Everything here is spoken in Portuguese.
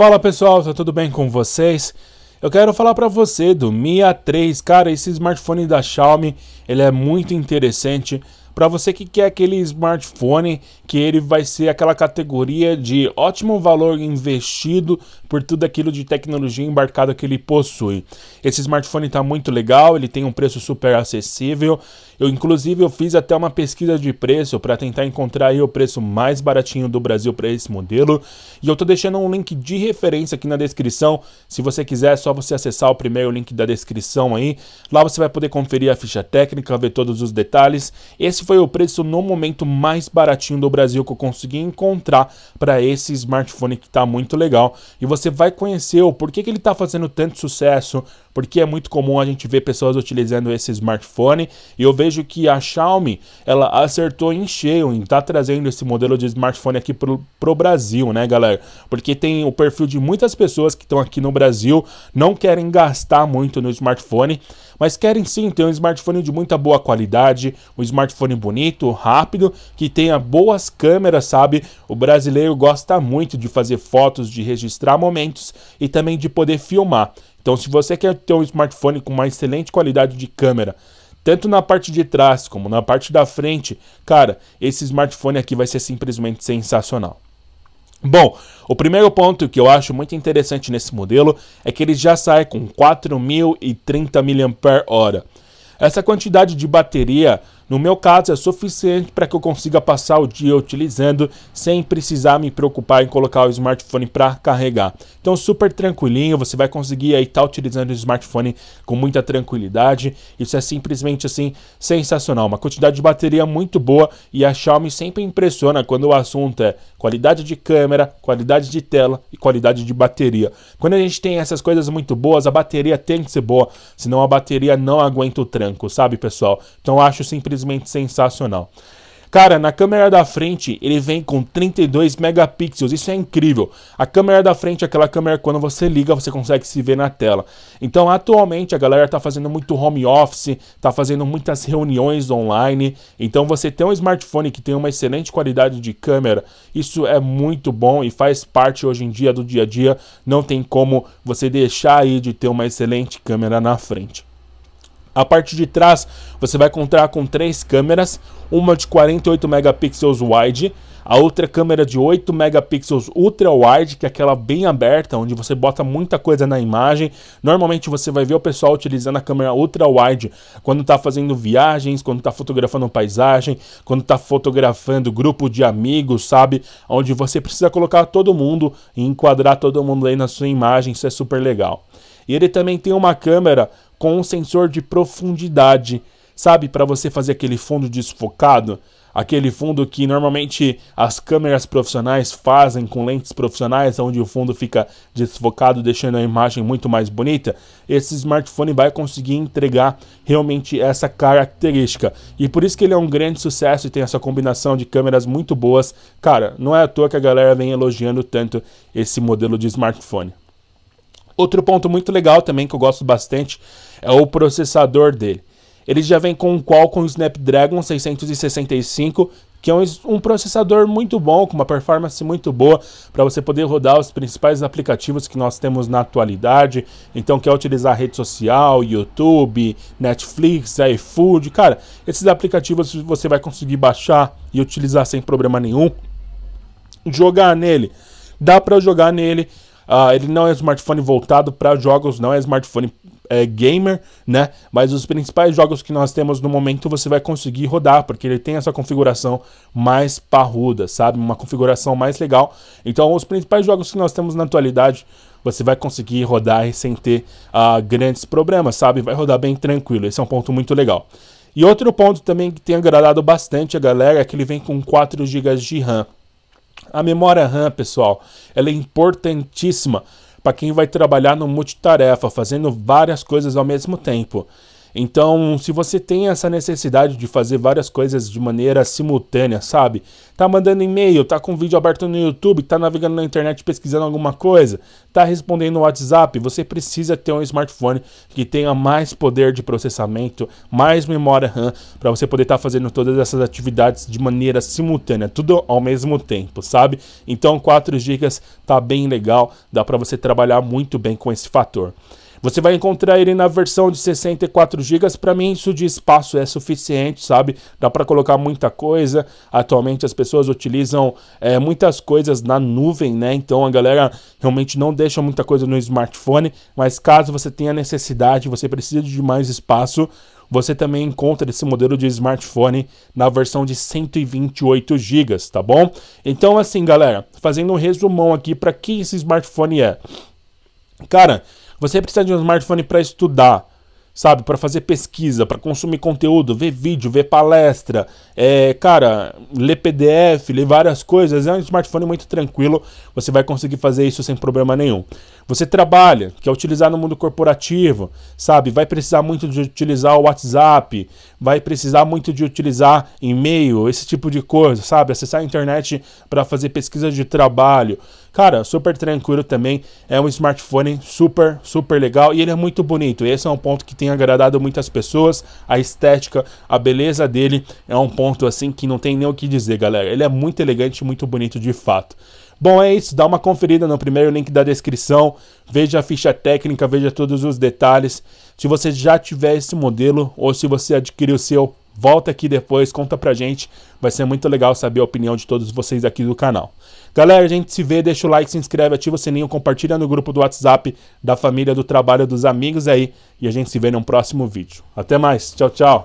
Fala pessoal, tá tudo bem com vocês? Eu quero falar para você do Mi A3, cara, esse smartphone da Xiaomi, ele é muito interessante para você que quer aquele smartphone que ele vai ser aquela categoria de ótimo valor investido por tudo aquilo de tecnologia embarcada que ele possui. Esse smartphone está muito legal, ele tem um preço super acessível. Eu inclusive eu fiz até uma pesquisa de preço para tentar encontrar o preço mais baratinho do Brasil para esse modelo. E eu estou deixando um link de referência aqui na descrição. Se você quiser, é só você acessar o primeiro link da descrição aí. Lá você vai poder conferir a ficha técnica, ver todos os detalhes. Esse foi o preço no momento mais baratinho do Brasil que eu consegui encontrar para esse smartphone que está muito legal. E você vai conhecer o porquê que ele está fazendo tanto sucesso, porque é muito comum a gente ver pessoas utilizando esse smartphone e eu vejo que a Xiaomi ela acertou em cheio em estar tá trazendo esse modelo de smartphone aqui para pro Brasil, né, galera? Porque tem o perfil de muitas pessoas que estão aqui no Brasil, não querem gastar muito no smartphone, mas querem sim ter um smartphone de muita boa qualidade, um smartphone bonito, rápido, que tenha boas câmeras, sabe? O brasileiro gosta muito de fazer fotos, de registrar momentos e também de poder filmar. Então, se você quer ter um smartphone com uma excelente qualidade de câmera, tanto na parte de trás como na parte da frente, cara, esse smartphone aqui vai ser simplesmente sensacional. Bom, o primeiro ponto que eu acho muito interessante nesse modelo é que ele já sai com 4030 mAh. Essa quantidade de bateria no meu caso, é suficiente para que eu consiga passar o dia utilizando sem precisar me preocupar em colocar o smartphone para carregar. Então, super tranquilinho, você vai conseguir aí estar tá utilizando o smartphone com muita tranquilidade. Isso é simplesmente assim sensacional. Uma quantidade de bateria muito boa e a Xiaomi sempre impressiona quando o assunto é qualidade de câmera, qualidade de tela e qualidade de bateria. Quando a gente tem essas coisas muito boas, a bateria tem que ser boa, senão a bateria não aguenta o tranco, sabe, pessoal? Então, acho simplesmente simplesmente sensacional. Cara, na câmera da frente ele vem com 32 megapixels, isso é incrível. A câmera da frente é aquela câmera que quando você liga você consegue se ver na tela. Então, atualmente a galera tá fazendo muito home office, tá fazendo muitas reuniões online. Então, você ter um smartphone que tem uma excelente qualidade de câmera, isso é muito bom e faz parte hoje em dia do dia a dia. Não tem como você deixar aí de ter uma excelente câmera na frente. A parte de trás você vai contar com três câmeras, uma de 48 megapixels wide, a outra câmera de 8 megapixels ultra wide, que é aquela bem aberta, onde você bota muita coisa na imagem. Normalmente você vai ver o pessoal utilizando a câmera ultra wide quando está fazendo viagens, quando está fotografando paisagem, quando está fotografando grupo de amigos, sabe? Onde você precisa colocar todo mundo e enquadrar todo mundo aí na sua imagem, isso é super legal. E ele também tem uma câmera com um sensor de profundidade, sabe, para você fazer aquele fundo desfocado, aquele fundo que normalmente as câmeras profissionais fazem com lentes profissionais, onde o fundo fica desfocado, deixando a imagem muito mais bonita, esse smartphone vai conseguir entregar realmente essa característica. E por isso que ele é um grande sucesso e tem essa combinação de câmeras muito boas. Cara, não é à toa que a galera vem elogiando tanto esse modelo de smartphone. Outro ponto muito legal também que eu gosto bastante é o processador dele. Ele já vem com um Qualcomm Snapdragon 665, que é um, um processador muito bom, com uma performance muito boa para você poder rodar os principais aplicativos que nós temos na atualidade. Então, quer utilizar rede social, YouTube, Netflix, iFood, cara, esses aplicativos você vai conseguir baixar e utilizar sem problema nenhum. Jogar nele, dá para jogar nele Uh, ele não é um smartphone voltado para jogos, não é smartphone é, gamer, né? Mas os principais jogos que nós temos no momento você vai conseguir rodar, porque ele tem essa configuração mais parruda, sabe? Uma configuração mais legal. Então, os principais jogos que nós temos na atualidade você vai conseguir rodar sem ter uh, grandes problemas, sabe? Vai rodar bem tranquilo. Esse é um ponto muito legal. E outro ponto também que tem agradado bastante a galera é que ele vem com 4 GB de RAM. A memória RAM, pessoal, ela é importantíssima para quem vai trabalhar no multitarefa, fazendo várias coisas ao mesmo tempo. Então, se você tem essa necessidade de fazer várias coisas de maneira simultânea, sabe? Tá mandando e-mail, tá com vídeo aberto no YouTube, tá navegando na internet pesquisando alguma coisa, tá respondendo no WhatsApp, você precisa ter um smartphone que tenha mais poder de processamento, mais memória RAM, para você poder estar tá fazendo todas essas atividades de maneira simultânea, tudo ao mesmo tempo, sabe? Então, 4 GB tá bem legal, dá para você trabalhar muito bem com esse fator. Você vai encontrar ele na versão de 64 GB. Para mim, isso de espaço é suficiente, sabe? Dá para colocar muita coisa. Atualmente, as pessoas utilizam é, muitas coisas na nuvem, né? Então, a galera realmente não deixa muita coisa no smartphone. Mas caso você tenha necessidade, você precisa de mais espaço, você também encontra esse modelo de smartphone na versão de 128 GB, tá bom? Então, assim, galera, fazendo um resumão aqui para que esse smartphone é. Cara, você precisa de um smartphone para estudar, sabe? Para fazer pesquisa, para consumir conteúdo, ver vídeo, ver palestra, é, cara, ler PDF, ler várias coisas. É um smartphone muito tranquilo, você vai conseguir fazer isso sem problema nenhum. Você trabalha, quer é utilizar no mundo corporativo, sabe? Vai precisar muito de utilizar o WhatsApp, vai precisar muito de utilizar e-mail, esse tipo de coisa, sabe? Acessar a internet para fazer pesquisa de trabalho. Cara, super tranquilo também. É um smartphone super, super legal e ele é muito bonito. Esse é um ponto que tem agradado muitas pessoas. A estética, a beleza dele é um ponto assim que não tem nem o que dizer, galera. Ele é muito elegante, muito bonito de fato. Bom, é isso. Dá uma conferida no primeiro link da descrição. Veja a ficha técnica, veja todos os detalhes. Se você já tiver esse modelo ou se você adquiriu o seu Volta aqui depois, conta pra gente. Vai ser muito legal saber a opinião de todos vocês aqui do canal. Galera, a gente se vê, deixa o like, se inscreve, ativa o sininho, compartilha no grupo do WhatsApp da família, do trabalho, dos amigos aí. E a gente se vê num próximo vídeo. Até mais, tchau, tchau.